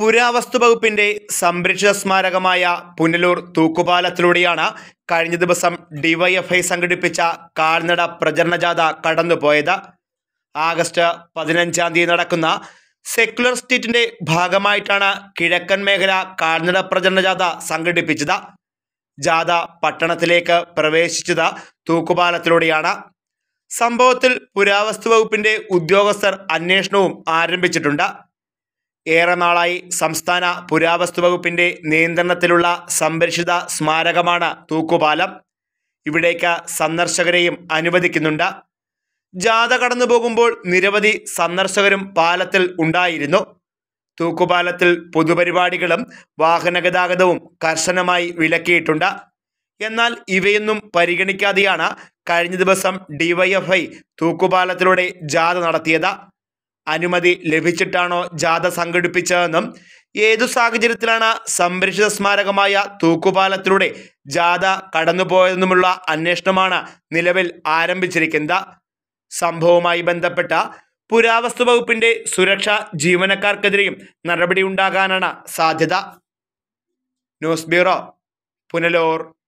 പുരാവസ്തു വകുപ്പിന്റെ സംരക്ഷിത സ്മാരകമായ പുനലൂർ തൂക്കുപാലത്തിലൂടെയാണ് കഴിഞ്ഞ ദിവസം ഡിവൈഎഫ്ഐ സംഘടിപ്പിച്ച കാൽനട പ്രചരണ ജാഥ കടന്നുപോയത് ആഗസ്റ്റ് പതിനഞ്ചാം തീയതി നടക്കുന്ന സെക്യുലർ സ്റ്റേറ്റിന്റെ ഭാഗമായിട്ടാണ് കിഴക്കൻ മേഖല കാൽനട പ്രചരണ ജാഥ സംഘടിപ്പിച്ചത് ജാഥ പട്ടണത്തിലേക്ക് പ്രവേശിച്ചത് തൂക്കുപാലത്തിലൂടെയാണ് സംഭവത്തിൽ പുരാവസ്തു വകുപ്പിന്റെ ഉദ്യോഗസ്ഥർ അന്വേഷണവും ആരംഭിച്ചിട്ടുണ്ട് ഏറെ നാളായി സംസ്ഥാന പുരാവസ്തു വകുപ്പിൻ്റെ നിയന്ത്രണത്തിലുള്ള സംരക്ഷിത സ്മാരകമാണ് തൂക്കുപാലം ഇവിടേക്ക് സന്ദർശകരെയും അനുവദിക്കുന്നുണ്ട് ജാഥ കടന്നു പോകുമ്പോൾ നിരവധി സന്ദർശകരും പാലത്തിൽ ഉണ്ടായിരുന്നു തൂക്കുപാലത്തിൽ പൊതുപരിപാടികളും വാഹനഗതാഗതവും കർശനമായി വിലക്കിയിട്ടുണ്ട് എന്നാൽ ഇവയൊന്നും പരിഗണിക്കാതെയാണ് കഴിഞ്ഞ ദിവസം ഡിവൈഎഫ്ഐ തൂക്കുപാലത്തിലൂടെ ജാഥ നടത്തിയത് അനുമതി ലഭിച്ചിട്ടാണോ ജാഥ സംഘടിപ്പിച്ചതെന്നും ഏതു സാഹചര്യത്തിലാണ് സംരക്ഷിത സ്മാരകമായ തൂക്കുപാലത്തിലൂടെ ജാഥ കടന്നുപോയതെന്നുമുള്ള അന്വേഷണമാണ് നിലവിൽ ആരംഭിച്ചിരിക്കുന്നത് സംഭവവുമായി ബന്ധപ്പെട്ട പുരാവസ്തു വകുപ്പിന്റെ സുരക്ഷ ജീവനക്കാർക്കെതിരെയും നടപടി ഉണ്ടാകാനാണ് സാധ്യത ന്യൂസ് ബ്യൂറോ പുനലൂർ